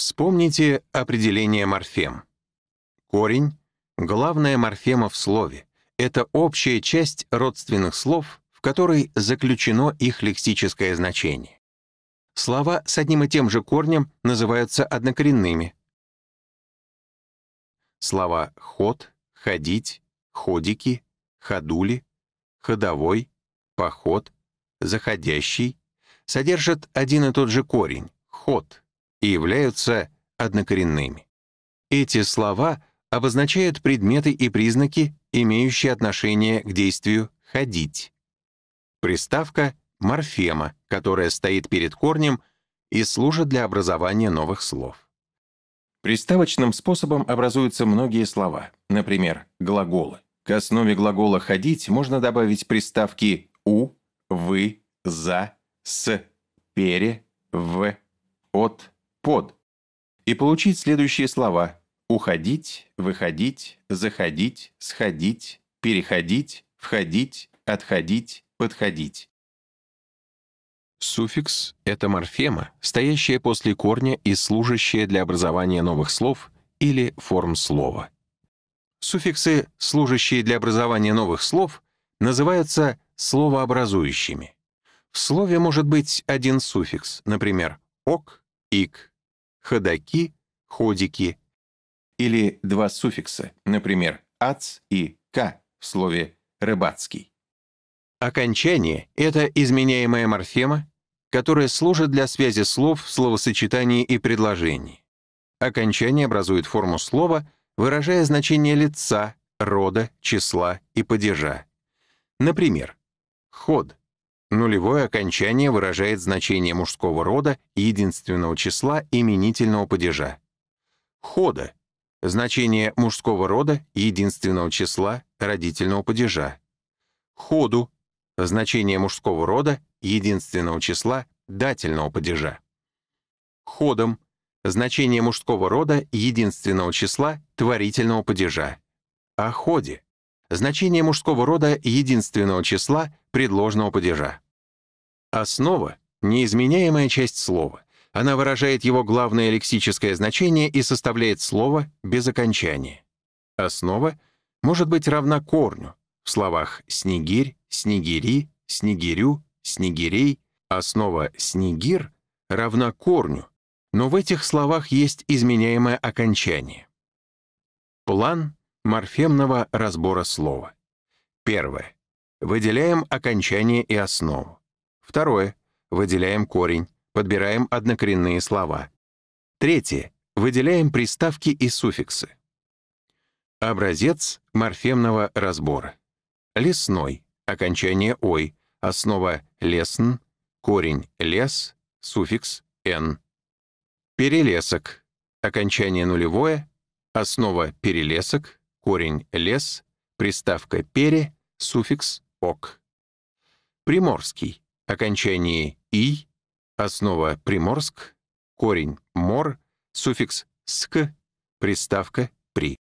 Вспомните определение морфем. Корень — главная морфема в слове. Это общая часть родственных слов, в которой заключено их лексическое значение. Слова с одним и тем же корнем называются однокоренными. Слова «ход», «ходить», «ходики», «ходули», «ходовой», «поход», «заходящий» содержат один и тот же корень — «ход», и являются однокоренными. Эти слова обозначают предметы и признаки, имеющие отношение к действию «ходить». Приставка — морфема, которая стоит перед корнем и служит для образования новых слов. Приставочным способом образуются многие слова, например, глаголы. К основе глагола «ходить» можно добавить приставки «у», «вы», «за», «с», «пере», «в», «от», под, и получить следующие слова «уходить», «выходить», «заходить», «сходить», «переходить», «входить», «отходить», «подходить». Суффикс — это морфема, стоящая после корня и служащая для образования новых слов или форм слова. Суффиксы, служащие для образования новых слов, называются словообразующими. В слове может быть один суффикс, например, «ок», «ик», ходаки, ходики или два суффикса, например, «ац» и «к» в слове «рыбацкий». Окончание — это изменяемая морфема, которая служит для связи слов в словосочетании и предложении. Окончание образует форму слова, выражая значение лица, рода, числа и падежа. Например, «ход» Нулевое окончание выражает значение мужского рода, единственного числа именительного падежа. Хода — значение мужского рода, единственного числа родительного падежа. Ходу — значение мужского рода, единственного числа дательного падежа. Ходом — значение мужского рода, единственного числа творительного падежа. О ходе — значение мужского рода единственного числа предложного падежа. Основа — неизменяемая часть слова. Она выражает его главное лексическое значение и составляет слово без окончания. Основа может быть равна корню в словах «снегирь», «снегири», «снегирю», «снегирей». Основа «снегир» равна корню, но в этих словах есть изменяемое окончание. План морфемного разбора слова. Первое. Выделяем окончание и основу. Второе. Выделяем корень. Подбираем однокоренные слова. Третье. Выделяем приставки и суффиксы. Образец морфемного разбора. Лесной. Окончание «ой». Основа «лесн». Корень «лес». Суффикс «н». Перелесок. Окончание нулевое. Основа «перелесок». Корень «лес». Приставка «пере». Суффикс «ок». Приморский. Окончание «и», основа «приморск», корень «мор», суффикс «ск», приставка «при».